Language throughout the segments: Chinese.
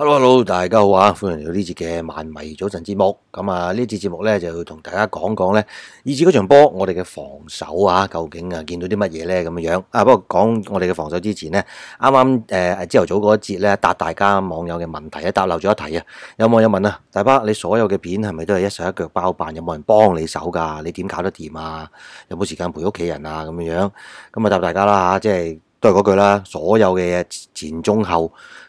hello hello，大家好啊，欢迎嚟到呢节嘅万迷早晨节目。咁啊，呢节节目咧就同大家讲讲咧，以至嗰场波我哋嘅防守啊，究竟啊见到啲乜嘢咧咁样样啊？不过讲我哋嘅防守之前咧，啱啱诶，朝头早嗰一节咧答大家网友嘅问题咧，答漏咗一题啊！有网友问啊，大伯你所有嘅片系咪都系一手一脚包办？有冇人帮你手噶？你点搞得掂啊？有冇时间陪屋企人啊？咁样样咁啊答大家啦吓，即系都系嗰句啦，所有嘅嘢前中后。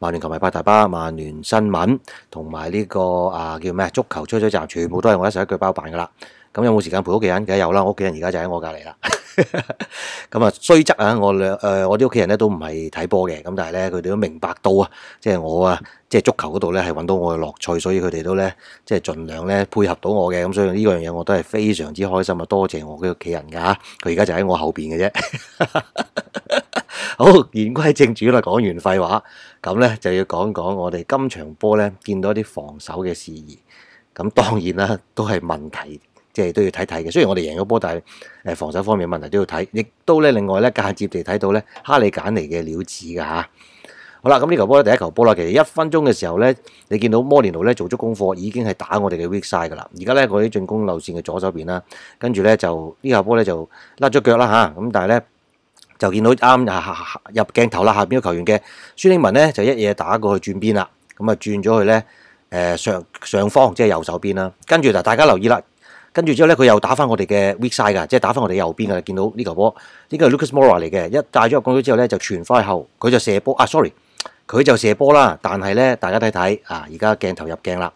曼联球迷拍大巴，曼联新闻同埋呢个啊叫咩足球吹吹站，全部都系我一手一脚包办噶啦。咁有冇时间陪屋企人？梗系有啦，我屋企人而家就喺我隔篱啦。咁啊，虽则啊，我两诶我啲屋企人咧都唔系睇波嘅，咁但系咧佢哋都明白到啊，即系我啊，即系足球嗰度咧系搵到我嘅乐趣，所以佢哋都咧即系尽量咧配合到我嘅，咁所以呢样嘢我都系非常之开心啊！多谢我嘅屋企人噶吓，佢而家就喺我后边嘅啫。好，言归正主啦，讲完废话，咁咧就要讲讲我哋今场波咧见到啲防守嘅事宜。咁当然啦，都系问题，即系都要睇睇嘅。虽然我哋赢咗波，但系诶防守方面嘅问题都要睇。亦都咧，另外咧间接地睇到咧哈利简尼嘅料子噶吓。好啦，咁呢球波咧第一球波啦，其实一分钟嘅时候咧，你见到摩连奴咧做足功课，已经系打我哋嘅 weak side 噶啦。而家咧佢喺进攻路线嘅左手边啦，跟住咧就呢球波咧就甩咗脚啦吓，咁但系咧。就見到啱入鏡頭啦，下邊個球員嘅孫興文咧就一嘢打過去轉邊啦，咁啊轉咗去咧誒上上方即係右手邊啦。跟住嗱大家留意啦，跟住之後咧佢又打翻我哋嘅 weak side 噶，即係打翻我哋右邊嘅。見到呢球波，呢個係 Lucas Moura 嚟嘅，一帶咗入公咗之後咧就傳翻去後，佢就射波啊。Sorry，佢就射波啦，但係咧大家睇睇啊，而家鏡頭入鏡啦，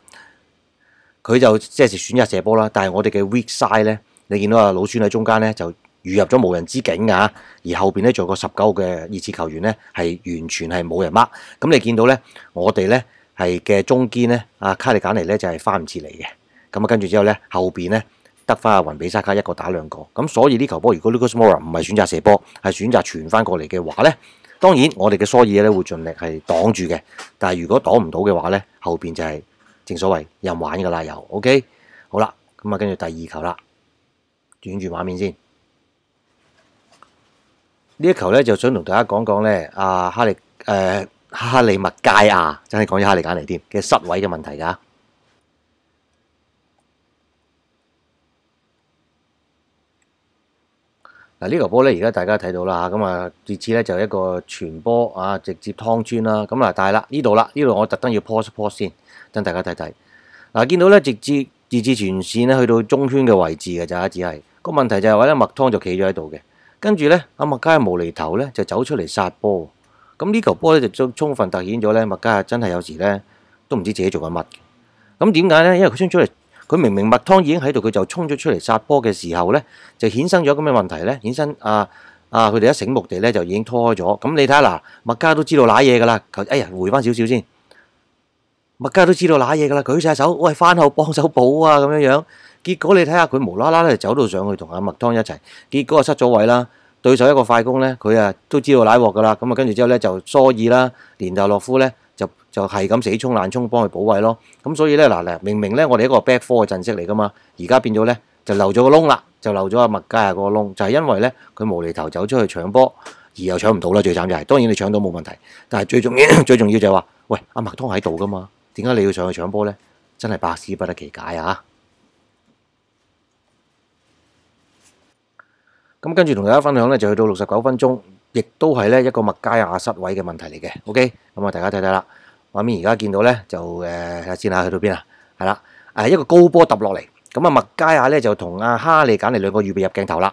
佢就即係選入射波啦。但係我哋嘅 weak side 咧，你見到啊老孫喺中間咧就。遇入咗無人之境㗎。而後邊咧做个十九嘅二次球員咧係完全係冇人 mark。咁你見到咧，我哋咧係嘅中堅咧，阿卡利簡尼咧就係翻唔切嚟嘅。咁啊，跟住之後咧，後面咧得翻阿雲比沙卡一個打兩個。咁所以呢球波如果 Lucas Morea 唔係選擇射波，係選擇傳翻過嚟嘅話咧，當然我哋嘅疏爾咧會盡力係擋住嘅。但係如果擋唔到嘅話咧，後面就係正所謂人玩嘅啦，又 OK。好啦，咁啊跟住第二球啦，轉住畫面先。呢一球咧，就想同大家讲讲咧，阿哈利诶，哈利麦佳亚，真系讲起哈利简嚟添嘅失位嘅问题噶。嗱，呢球波咧，而家大家睇到啦咁啊，截止咧就一个传波啊，直接汤穿啦，咁啊大啦，呢度啦，呢度我特登要 pause pause 先，等大家睇睇。嗱，见到咧直止截至全线咧去到中圈嘅位置嘅咋，只系个问题就系话咧麦汤就企咗喺度嘅。跟住咧，阿麥嘉無厘頭咧就走出嚟殺波，咁呢球波咧就充充分突顯咗咧麥嘉真係有時咧都唔知自己做緊乜，咁點解咧？因為佢衝出嚟，佢明明麥湯已經喺度，佢就衝咗出嚟殺波嘅時候咧，就衍生咗咁嘅問題咧，衍生啊啊！佢哋一醒目地咧就已經拖開咗，咁你睇下嗱，麥嘉都知道濑嘢噶啦，求哎呀回翻少少先。麥加都知道揦嘢噶啦，舉晒手，喂，翻後幫手補啊咁樣樣。結果你睇下佢無啦啦咧走到上去同阿麥汤一齊，結果啊失咗位啦。對手一個快攻咧，佢啊都知道奶镬噶啦。咁啊跟住之後咧就疏意啦，連達洛夫咧就就係咁死冲烂冲幫佢补位咯。咁所以咧嗱嗱，明明咧我哋一個 b a c k f o u r 嘅陣式嚟噶嘛，而家變咗咧就漏咗個窿啦，就漏咗阿麥加個窿，就係因為咧佢無厘頭走出去搶波，而又搶唔到啦，最慘就係。當然你搶到冇問題，但係最重要 最重要就係話，喂，阿麥汤喺度噶嘛。点解你要上去抢波呢？真系百思不得其解啊！咁跟住同大家分享呢，就去到六十九分钟，亦都系呢一个麦佳亚失位嘅问题嚟嘅。OK，咁啊，大家睇睇啦。画面而家见到呢，就诶，先下去到边啊？系啦，诶，一个高波揼落嚟，咁啊，麦佳亚呢，就同阿哈利拣嚟两个预备入镜头啦。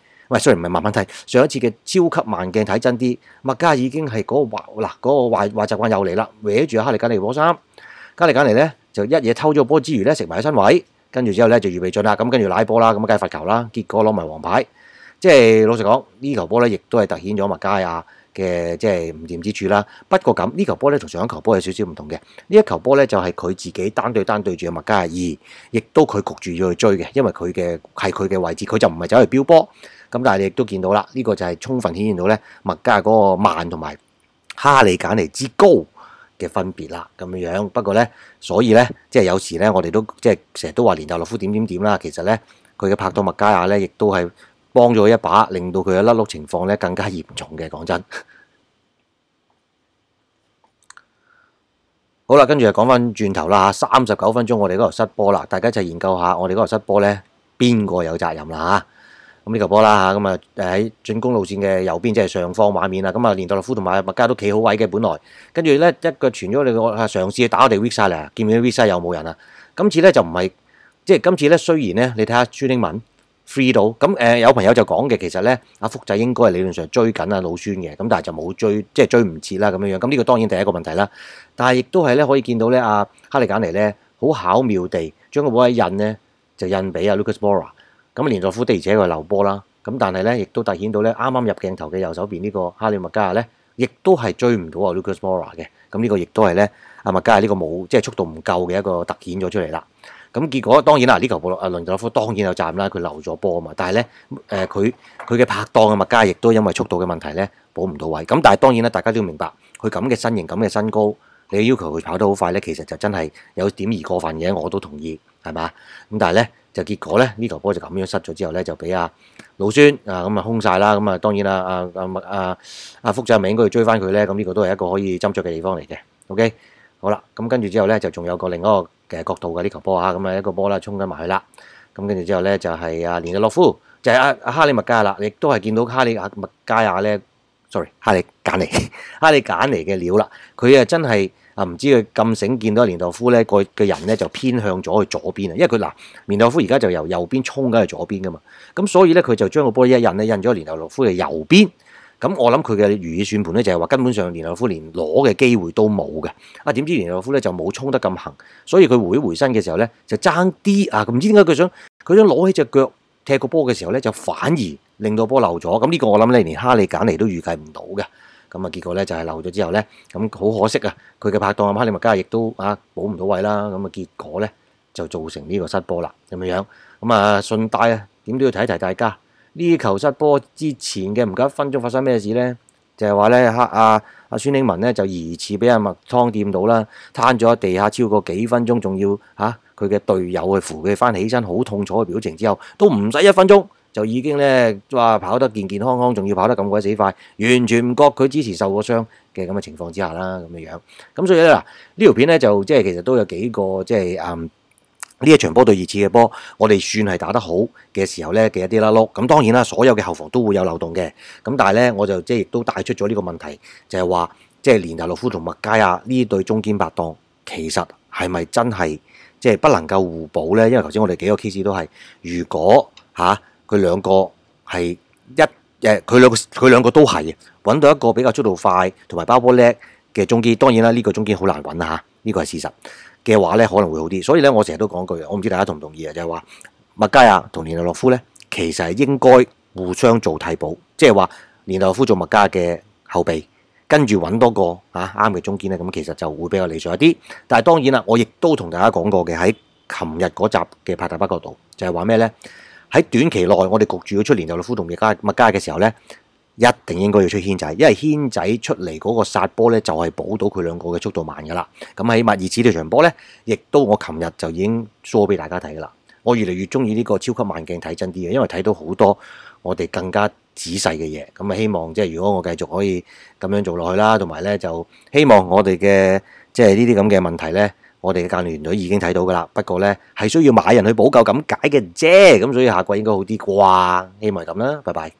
喂，雖然唔係慢慢睇，上一次嘅超級慢鏡睇真啲，麥加已經係嗰個壞嗱嗰個壞壞習慣又嚟啦，歪住阿哈利卡尼波衫，加利卡尼咧就一夜偷咗波之餘咧，食埋身位，跟住之後咧就預備進啦，咁跟住拉波啦，咁梗係罰球啦，結果攞埋黃牌，即係老實講，呢球波咧亦都係凸顯咗麥加亞嘅即係唔掂之處啦。不過咁呢球波咧同上一球波有少少唔同嘅，呢一球波咧就係佢自己單對單對住麥加亞二，亦都佢焗住要去追嘅，因為佢嘅係佢嘅位置，佢就唔係走去飆波。咁但系亦都見到啦，呢個就係充分顯現到咧麥加亞嗰個慢同埋哈利簡尼之高嘅分別啦，咁樣。不過咧，所以咧，即係有時咧，我哋都即係成日都話連亞洛夫點點點啦。其實咧，佢嘅拍到麥加亞咧，亦都係幫咗一把，令到佢嘅甩碌情況咧更加嚴重嘅。講真，好啦，跟住又講翻轉頭啦嚇，三十九分鐘我哋嗰度失波啦，大家一研究下，我哋嗰度失波咧邊個有責任啦嚇？咁呢球波啦嚇，咁啊喺進攻路線嘅右邊，即係上方畫面啦。咁啊，連代洛夫同埋麥加都企好位嘅，本來跟住咧一個傳咗你個上司打我哋 VISA 嚟啊！見唔見 VISA 有冇人啊？今次咧就唔係，即係今次咧雖然咧，你睇下朱英文 free 到，咁誒有朋友就講嘅，其實咧阿福仔應該係理論上追緊啊老孫嘅，咁但係就冇追，即係追唔切啦咁樣樣。咁呢個當然第一個問題啦，但係亦都係咧可以見到咧，阿哈利簡嚟咧好巧妙地將個波一印咧就印俾阿 Lucas Bora。咁連再夫的而且個流波啦，咁但係咧，亦都凸顯到咧，啱啱入鏡頭嘅右手邊呢個哈利麥加亞咧，亦都係追唔到啊 Lucas m o r a 嘅，咁呢個亦都係咧阿麥加亞呢個冇即係速度唔夠嘅一個特顯咗出嚟啦。咁結果當然啦，呢球布洛啊，連再夫當然有站啦，佢留咗波啊嘛。但係咧誒，佢佢嘅拍檔嘅麥加亦都因為速度嘅問題咧保唔到位。咁但係當然啦，大家都要明白，佢咁嘅身形、咁嘅身高，你要求佢跑得好快咧，其實就真係有點而過分嘅，我都同意，係嘛？咁但係咧。就結果咧，呢球波就咁樣失咗之後咧，就俾阿老孫啊咁啊空晒啦。咁啊，當然啦，阿阿麥阿阿複製咪應該要追翻佢咧。咁呢個都係一個可以斟酌嘅地方嚟嘅。OK，好啦，咁跟住之後咧，就仲有個另一個嘅角度嘅呢球波啊。咁啊，一個波啦，衝緊埋去啦。咁跟住之後咧，就係阿連日洛夫，就係阿阿哈利麥加啦。亦都係見到哈利麥加亞咧，sorry，哈利簡尼，哈利簡尼嘅料啦。佢啊真係～唔知佢咁醒，見到連道夫咧，個嘅人咧就偏向咗去左邊啊！因為佢嗱，連道夫而家就由右邊衝緊去左邊噶嘛，咁所以咧佢就將個波一印咧印咗連道夫嘅右邊。咁我諗佢嘅如意算盤咧就係話根本上連洛夫連攞嘅機會都冇嘅。啊點知連洛夫咧就冇衝得咁行，所以佢回回身嘅時候咧就爭啲啊！唔知點解佢想佢想攞起只腳踢個波嘅時候咧就反而令到波漏咗。咁呢個我諗咧連哈利簡尼都預計唔到嘅。咁啊，結果咧就係漏咗之後咧，咁好可惜啊！佢嘅拍檔阿哈力麥加亦都啊保唔到位啦，咁啊結果咧就造成呢個失波啦，咁樣樣。咁啊順帶啊，點都要提一提大家，呢球失波之前嘅唔夠一分鐘發生咩事咧？就係話咧，黑阿阿孫興文咧就疑似俾阿麥湯掂到啦，攤咗喺地下超過幾分鐘，仲要嚇佢嘅隊友去扶佢翻起身，好痛楚嘅表情之後，都唔使一分鐘。就已經咧話跑得健健康康，仲要跑得咁鬼死快，完全唔覺佢之前受過傷嘅咁嘅情況之下啦，咁嘅樣。咁所以咧嗱，呢條片咧就即係其實都有幾個即係誒呢一場波對二次嘅波，我哋算係打得好嘅時候咧嘅一啲啦碌。咁當然啦，所有嘅後防都會有漏洞嘅。咁但係咧，我就即係亦都帶出咗呢個問題，就係話即係連達洛夫同麥佳啊呢對中堅拍檔，其實係咪真係即係不能夠互補咧？因為頭先我哋幾個 case 都係如果嚇。佢兩個係一誒，佢兩個佢兩個都係揾到一個比較速度快同埋包波叻嘅中堅。當然啦，呢個中堅好難揾啊！呢個係事實嘅話咧，可能會好啲。所以咧，我成日都講句，我唔知大家同唔同意啊，就係話麥加亞同連納洛夫咧，其實係應該互相做替補，即係話連納洛夫做麥加嘅後備，跟住揾多個啊啱嘅中堅咧，咁其實就會比較理想一啲。但係當然啦，我亦都同大家講過嘅喺琴日嗰集嘅拍大北角度，就係話咩咧？喺短期內，我哋焗住要出連就老夫同嘅加麥加嘅時候咧，一定應該要出軒仔，因為軒仔出嚟嗰個殺波咧，就係補到佢兩個嘅速度慢噶啦。咁喺麥二子呢場波咧，亦都我琴日就已經 show 俾大家睇噶啦。我越嚟越中意呢個超級慢鏡睇真啲嘅，因為睇到好多我哋更加仔細嘅嘢。咁啊，希望即係如果我繼續可以咁樣做落去啦，同埋咧就希望我哋嘅即係呢啲咁嘅問題咧。我哋嘅教练团队已经睇到噶啦，不过咧系需要买人去补救咁解嘅啫，咁所以下季应该好啲啩，希望系咁啦，拜拜。